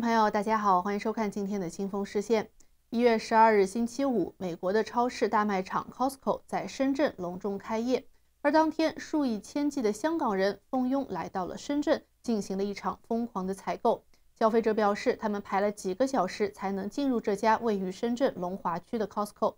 朋友，大家好，欢迎收看今天的《新风视线》。一月十二日星期五，美国的超市大卖场 Costco 在深圳隆重开业，而当天数以千计的香港人蜂拥来到了深圳，进行了一场疯狂的采购。消费者表示，他们排了几个小时才能进入这家位于深圳龙华区的 Costco，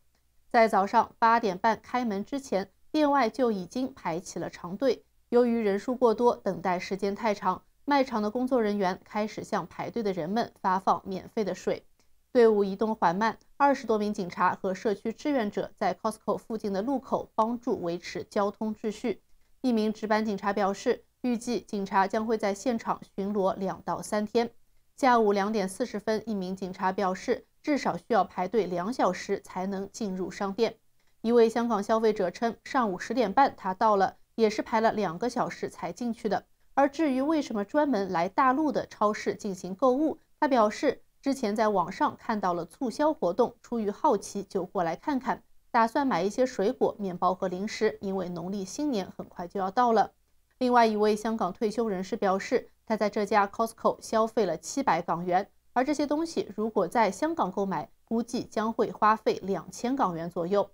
在早上八点半开门之前，店外就已经排起了长队。由于人数过多，等待时间太长。卖场的工作人员开始向排队的人们发放免费的水，队伍移动缓慢。二十多名警察和社区志愿者在 Costco 附近的路口帮助维持交通秩序。一名值班警察表示，预计警察将会在现场巡逻两到三天。下午两点四十分，一名警察表示，至少需要排队两小时才能进入商店。一位香港消费者称，上午十点半他到了，也是排了两个小时才进去的。而至于为什么专门来大陆的超市进行购物，他表示，之前在网上看到了促销活动，出于好奇就过来看看，打算买一些水果、面包和零食，因为农历新年很快就要到了。另外一位香港退休人士表示，他在这家 Costco 消费了七百港元，而这些东西如果在香港购买，估计将会花费两千港元左右。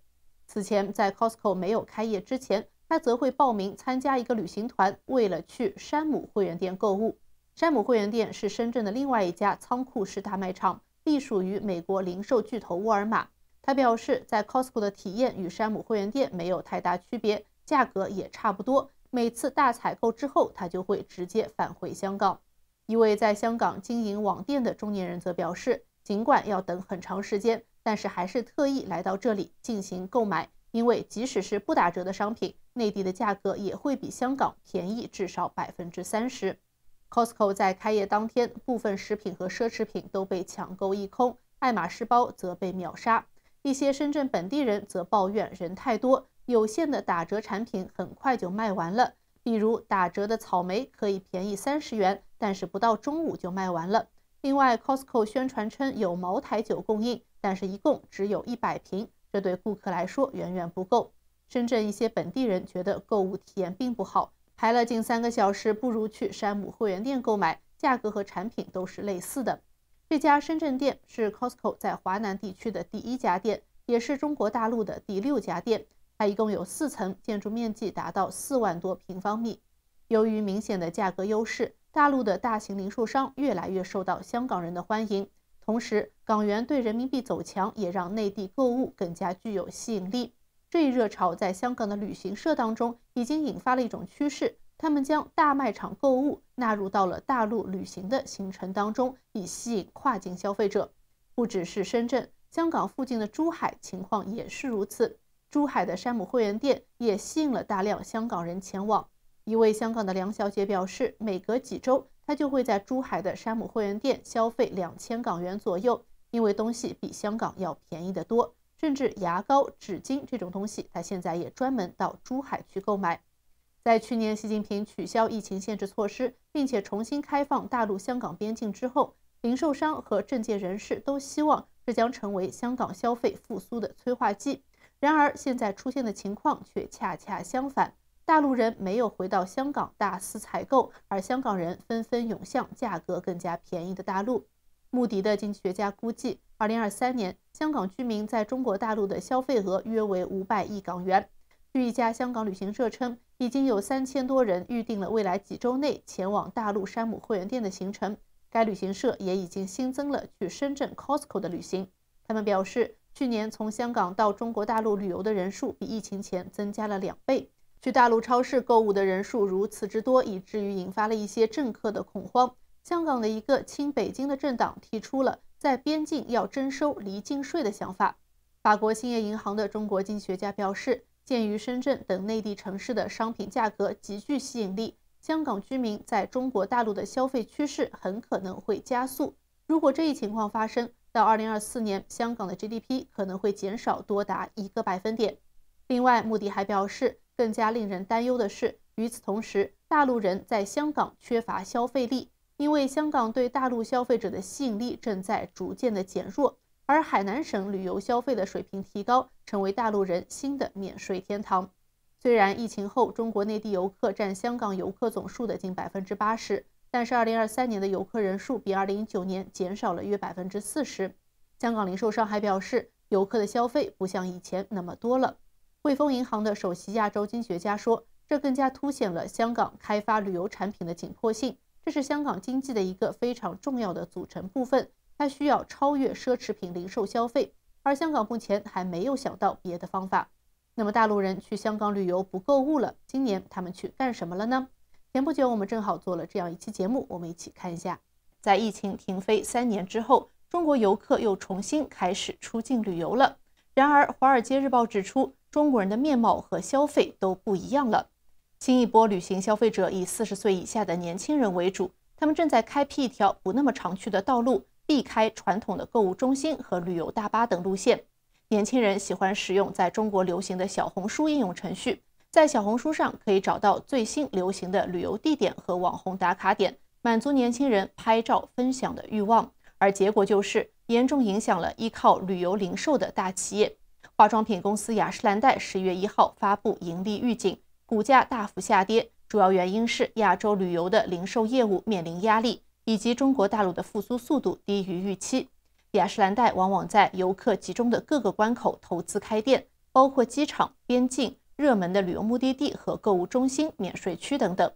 此前在 Costco 没有开业之前。他则会报名参加一个旅行团，为了去山姆会员店购物。山姆会员店是深圳的另外一家仓库式大卖场，隶属于美国零售巨头沃尔玛。他表示，在 Costco 的体验与山姆会员店没有太大区别，价格也差不多。每次大采购之后，他就会直接返回香港。一位在香港经营网店的中年人则表示，尽管要等很长时间，但是还是特意来到这里进行购买，因为即使是不打折的商品。内地的价格也会比香港便宜至少百分之三十。Costco 在开业当天，部分食品和奢侈品都被抢购一空，爱马仕包则被秒杀。一些深圳本地人则抱怨人太多，有限的打折产品很快就卖完了，比如打折的草莓可以便宜三十元，但是不到中午就卖完了。另外，Costco 宣传称有茅台酒供应，但是一共只有一百瓶，这对顾客来说远远不够。深圳一些本地人觉得购物体验并不好，排了近三个小时，不如去山姆会员店购买，价格和产品都是类似的。这家深圳店是 Costco 在华南地区的第一家店，也是中国大陆的第六家店。它一共有四层，建筑面积达到四万多平方米。由于明显的价格优势，大陆的大型零售商越来越受到香港人的欢迎。同时，港元对人民币走强也让内地购物更加具有吸引力。这一热潮在香港的旅行社当中已经引发了一种趋势，他们将大卖场购物纳入到了大陆旅行的行程当中，以吸引跨境消费者。不只是深圳，香港附近的珠海情况也是如此。珠海的山姆会员店也吸引了大量香港人前往。一位香港的梁小姐表示，每隔几周，她就会在珠海的山姆会员店消费两千港元左右，因为东西比香港要便宜得多。甚至牙膏、纸巾这种东西，他现在也专门到珠海去购买。在去年习近平取消疫情限制措施，并且重新开放大陆、香港边境之后，零售商和政界人士都希望这将成为香港消费复苏的催化剂。然而，现在出现的情况却恰恰相反：大陆人没有回到香港大肆采购，而香港人纷纷涌向价格更加便宜的大陆。穆迪的经济学家估计，二零二三年香港居民在中国大陆的消费额约为五百亿港元。据一家香港旅行社称，已经有三千多人预定了未来几周内前往大陆山姆会员店的行程。该旅行社也已经新增了去深圳 Costco 的旅行。他们表示，去年从香港到中国大陆旅游的人数比疫情前增加了两倍。去大陆超市购物的人数如此之多，以至于引发了一些政客的恐慌。香港的一个亲北京的政党提出了在边境要征收离境税的想法。法国兴业银行的中国经济学家表示，鉴于深圳等内地城市的商品价格极具吸引力，香港居民在中国大陆的消费趋势很可能会加速。如果这一情况发生，到二零二四年，香港的 GDP 可能会减少多达一个百分点。另外，穆迪还表示，更加令人担忧的是，与此同时，大陆人在香港缺乏消费力。因为香港对大陆消费者的吸引力正在逐渐的减弱，而海南省旅游消费的水平提高，成为大陆人新的免税天堂。虽然疫情后中国内地游客占香港游客总数的近百分之八十，但是二零二三年的游客人数比二零一九年减少了约百分之四十。香港零售商还表示，游客的消费不像以前那么多了。汇丰银行的首席亚洲经济学家说，这更加凸显了香港开发旅游产品的紧迫性。这是香港经济的一个非常重要的组成部分，它需要超越奢侈品零售消费，而香港目前还没有想到别的方法。那么大陆人去香港旅游不购物了，今年他们去干什么了呢？前不久我们正好做了这样一期节目，我们一起看一下。在疫情停飞三年之后，中国游客又重新开始出境旅游了。然而，《华尔街日报》指出，中国人的面貌和消费都不一样了。新一波旅行消费者以四十岁以下的年轻人为主，他们正在开辟一条不那么常去的道路，避开传统的购物中心和旅游大巴等路线。年轻人喜欢使用在中国流行的小红书应用程序，在小红书上可以找到最新流行的旅游地点和网红打卡点，满足年轻人拍照分享的欲望。而结果就是严重影响了依靠旅游零售的大企业，化妆品公司雅诗兰黛十月一号发布盈利预警。股价大幅下跌，主要原因是亚洲旅游的零售业务面临压力，以及中国大陆的复苏速度低于预期。雅诗兰黛往往在游客集中的各个关口投资开店，包括机场、边境、热门的旅游目的地和购物中心免税区等等。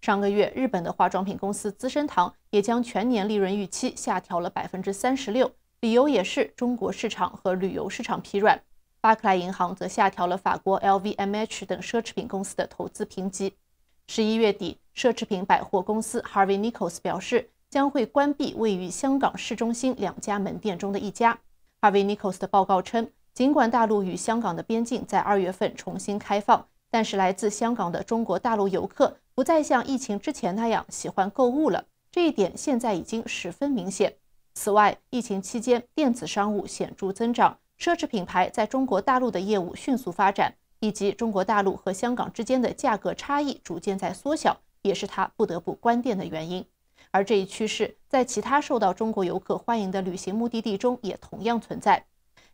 上个月，日本的化妆品公司资生堂也将全年利润预期下调了百分之三十六，理由也是中国市场和旅游市场疲软。巴克莱银行则下调了法国 LVMH 等奢侈品公司的投资评级。十一月底，奢侈品百货公司 Harvey Nichols 表示，将会关闭位于香港市中心两家门店中的一家。Harvey Nichols 的报告称，尽管大陆与香港的边境在二月份重新开放，但是来自香港的中国大陆游客不再像疫情之前那样喜欢购物了，这一点现在已经十分明显。此外，疫情期间电子商务显著增长。奢侈品牌在中国大陆的业务迅速发展，以及中国大陆和香港之间的价格差异逐渐在缩小，也是他不得不关店的原因。而这一趋势在其他受到中国游客欢迎的旅行目的地中也同样存在。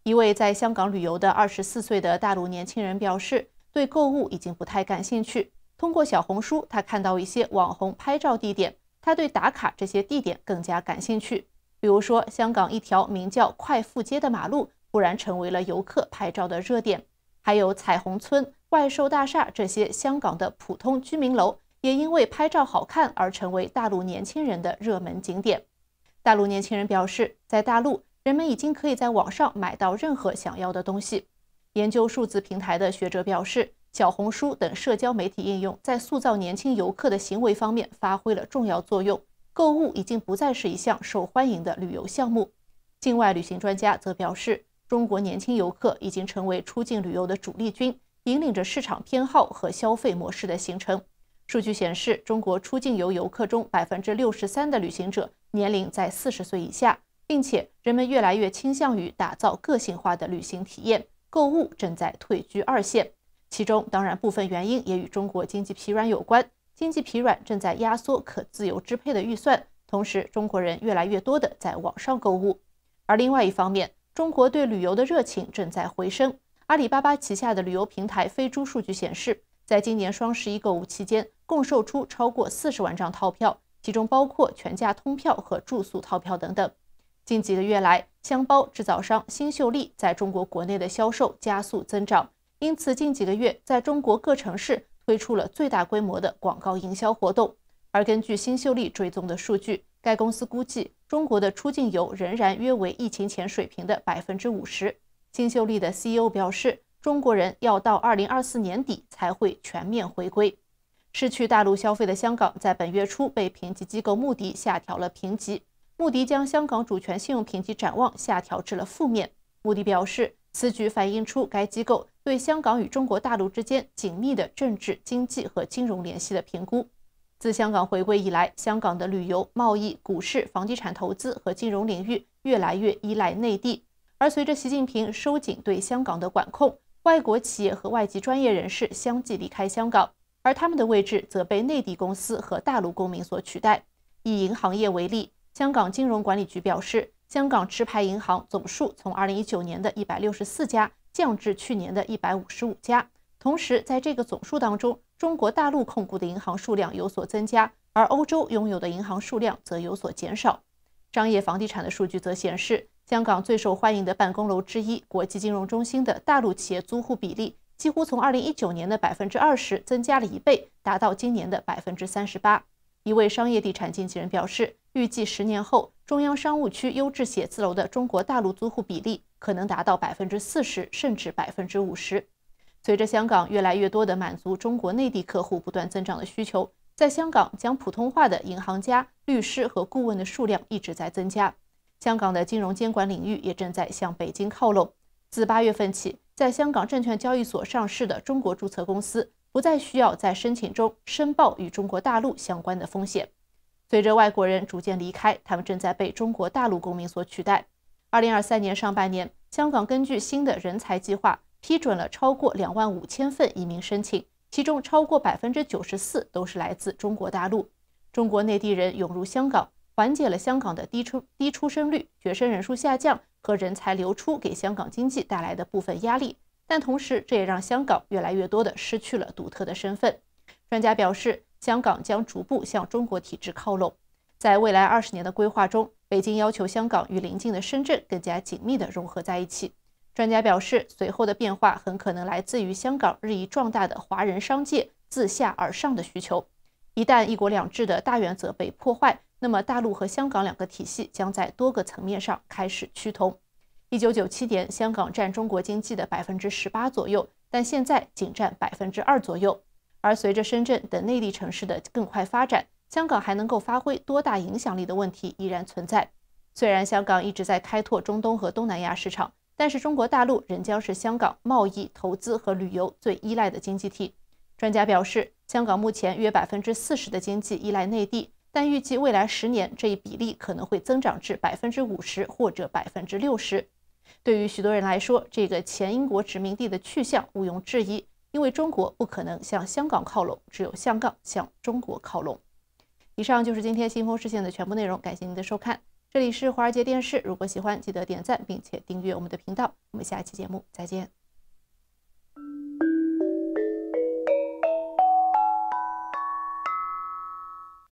一位在香港旅游的二十四岁的大陆年轻人表示，对购物已经不太感兴趣。通过小红书，他看到一些网红拍照地点，他对打卡这些地点更加感兴趣。比如说，香港一条名叫快富街的马路。忽然成为了游客拍照的热点，还有彩虹村、怪兽大厦这些香港的普通居民楼，也因为拍照好看而成为大陆年轻人的热门景点。大陆年轻人表示，在大陆，人们已经可以在网上买到任何想要的东西。研究数字平台的学者表示，小红书等社交媒体应用在塑造年轻游客的行为方面发挥了重要作用。购物已经不再是一项受欢迎的旅游项目。境外旅行专家则表示。中国年轻游客已经成为出境旅游的主力军，引领着市场偏好和消费模式的形成。数据显示，中国出境游游客中，百分之六十三的旅行者年龄在四十岁以下，并且人们越来越倾向于打造个性化的旅行体验。购物正在退居二线，其中当然部分原因也与中国经济疲软有关。经济疲软正在压缩可自由支配的预算，同时中国人越来越多的在网上购物。而另外一方面，中国对旅游的热情正在回升。阿里巴巴旗下的旅游平台飞猪数据显示，在今年双十一购物期间，共售出超过四十万张套票，其中包括全价通票和住宿套票等等。近几个月来，箱包制造商新秀丽在中国国内的销售加速增长，因此近几个月在中国各城市推出了最大规模的广告营销活动。而根据新秀丽追踪的数据，该公司估计，中国的出境游仍然约为疫情前水平的百分之五十。金秀丽的 CEO 表示，中国人要到2024年底才会全面回归。失去大陆消费的香港，在本月初被评级机构穆迪下调了评级。穆迪将香港主权信用评级展望下调至了负面。穆迪表示，此举反映出该机构对香港与中国大陆之间紧密的政治、经济和金融联系的评估。自香港回归以来，香港的旅游、贸易、股市、房地产投资和金融领域越来越依赖内地。而随着习近平收紧对香港的管控，外国企业和外籍专业人士相继离开香港，而他们的位置则被内地公司和大陆公民所取代。以银行业为例，香港金融管理局表示，香港持牌银行总数从2019年的164家降至去年的155家。同时，在这个总数当中，中国大陆控股的银行数量有所增加，而欧洲拥有的银行数量则有所减少。商业房地产的数据则显示，香港最受欢迎的办公楼之一——国际金融中心的大陆企业租户比例，几乎从2019年的百分之二十增加了一倍，达到今年的百分之三十八。一位商业地产经纪人表示，预计十年后，中央商务区优质写字楼的中国大陆租户比例可能达到百分之四十，甚至百分之五十。随着香港越来越多地满足中国内地客户不断增长的需求，在香港讲普通话的银行家、律师和顾问的数量一直在增加。香港的金融监管领域也正在向北京靠拢。自八月份起，在香港证券交易所上市的中国注册公司不再需要在申请中申报与中国大陆相关的风险。随着外国人逐渐离开，他们正在被中国大陆公民所取代。二零二三年上半年，香港根据新的人才计划。批准了超过两万五千份移民申请，其中超过百分之九十四都是来自中国大陆。中国内地人涌入香港，缓解了香港的低出低出生率、学生人数下降和人才流出给香港经济带来的部分压力。但同时，这也让香港越来越多的失去了独特的身份。专家表示，香港将逐步向中国体制靠拢。在未来二十年的规划中，北京要求香港与邻近的深圳更加紧密地融合在一起。专家表示，随后的变化很可能来自于香港日益壮大的华人商界自下而上的需求。一旦一国两制的大原则被破坏，那么大陆和香港两个体系将在多个层面上开始趋同。一九九七年，香港占中国经济的百分之十八左右，但现在仅占百分之二左右。而随着深圳等内地城市的更快发展，香港还能够发挥多大影响力的问题依然存在。虽然香港一直在开拓中东和东南亚市场。但是中国大陆仍将是香港贸易、投资和旅游最依赖的经济体。专家表示，香港目前约百分之四十的经济依赖内地，但预计未来十年这一比例可能会增长至百分之五十或者百分之六十。对于许多人来说，这个前英国殖民地的去向毋庸置疑，因为中国不可能向香港靠拢，只有香港向中国靠拢。以上就是今天新风视线的全部内容，感谢您的收看。这里是华尔街电视，如果喜欢，记得点赞并且订阅我们的频道，我们下期节目再见。